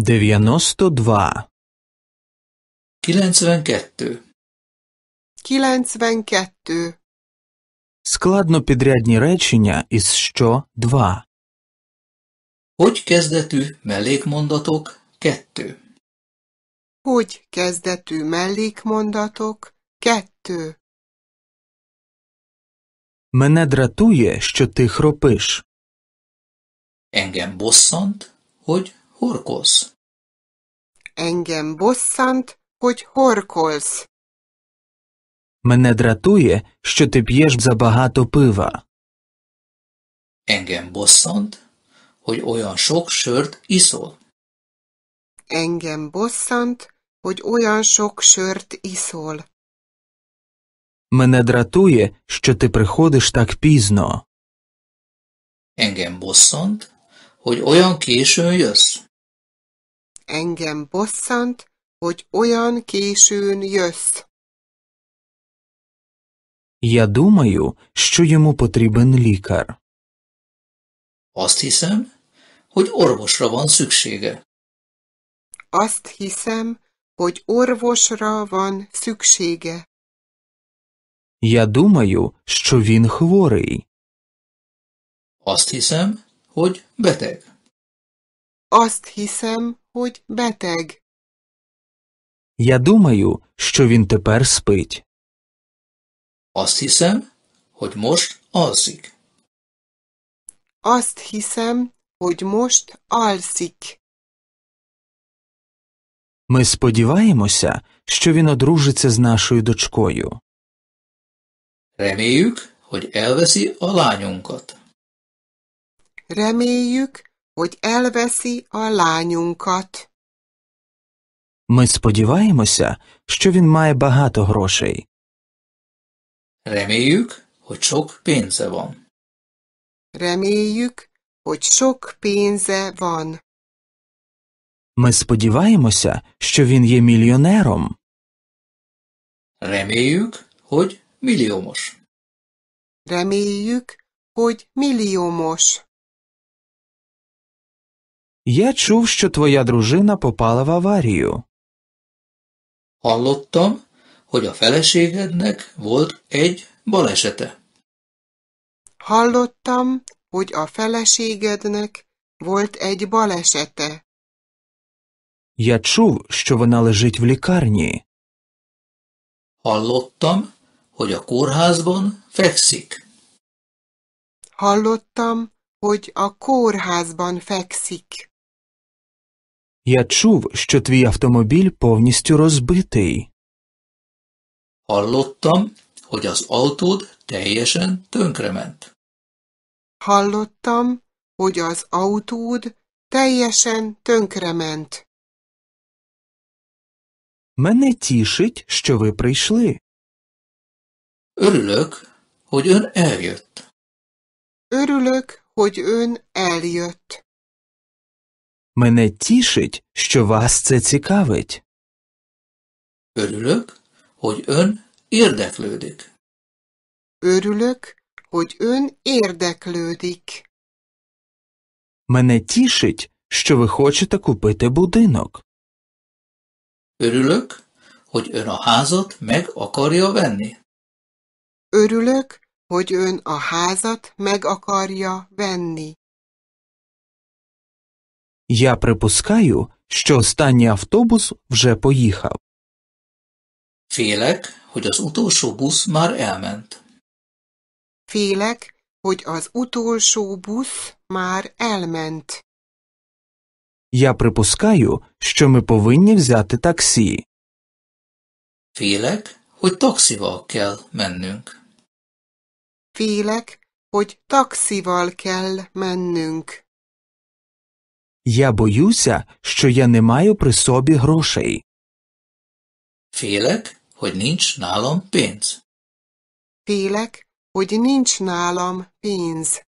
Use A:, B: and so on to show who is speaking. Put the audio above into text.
A: 92, 92.
B: 92
A: Складно підрядні речення із що два.
B: Hogy kezdetű
C: mellékmondatok kettő.
B: Hogy kezdetű mellékmondatok kettő.
C: Мене
A: дратує, що ти хропиш.
B: Engem bosszant, hogy
A: Horkolsz.
B: Engem bosszant, hogy horkolsz.
A: Мене дратує, що ти п'єш забагато пива.
B: Engem bosszant, hogy olyan sok sört iszol. Engem bosszant, hogy olyan sok sört iszol.
A: Мене дратує, що ти приходиш так
B: пізно. Engem bosszant, hogy olyan későn jössz engem bosszant, hogy olyan későn jössz.
A: Я думаю, що йому потрібен лікар.
B: Azt hiszem, hogy orvosra van szüksége. Azt hiszem, hogy orvosra van szüksége.
A: Я думаю, що він хворий.
C: Azt hiszem, hogy beteg.
B: Azt hiszem, hogy beteg.
A: Я думаю, що він тепер спить. Azt hiszem, hogy most
B: alszik. Azt hiszem, hogy most alszik.
A: Ми сподіваємося, що він одружиться з нашою дочкою.
C: Reméljük, hogy elveszi
B: a lányunkat. Reméljük, hogy elveszi a lányunkat.
A: Ми сподіваємося, що він має багато грошей.
B: Reméljük, hogy sok pénze van. Reméljük, hogy sok pénze van.
A: Ми сподіваємося, що він є мільйонером.
C: Reméljük, hogy milliómos. Reméljük, hogy milliómos.
A: Я чув, що твоя дружина попала в аварію.
C: Hallottam,
D: hogy a feleségednek volt egy balesete.
B: Hallottam, hogy a feleségednek volt egy balesete.
A: Я чув, що вона лежить в лікарні.
B: Hallottam, hogy a kórházban fekszik. Hallottam, hogy a kórházban fekszik.
A: Я чув, що твій автомобіль повністю розбитий.
D: Hallottam, hogy az autód teljesen tönkrement.
B: Hallottam, hogy az autód teljesen tönkrement.
A: Мене тішить, що ви прийшли. Örülök, hogy ön eljött.
C: Örülök, hogy ön eljött.
A: Мене тішить, що вас це цікавить. Örülök, hogy ön érdeklődik.
B: Örülök, hogy ön érdeklődik.
A: Мене тішить, що ви хочете купити будинок.
B: Örülök, hogy ön a házat meg akarja venni. Örülök, hogy ön a házat meg akarja venni.
A: Я припускаю, що останній автобус вже поїхав.
D: Félek, hogy az utolsó busz már elment.
B: Félek, hogy az utolsó busz már elment.
A: Я припускаю, що ми повинні взяти таксі.
D: Félek, hogy taxival kell
A: mennünk.
B: Félek, hogy taxival kell mennünk.
A: Я боюся, що я не маю при собі грошей.
D: Félek,
C: hogy nincs nálam pénz.
B: Félek, hogy nincs nálam pénz.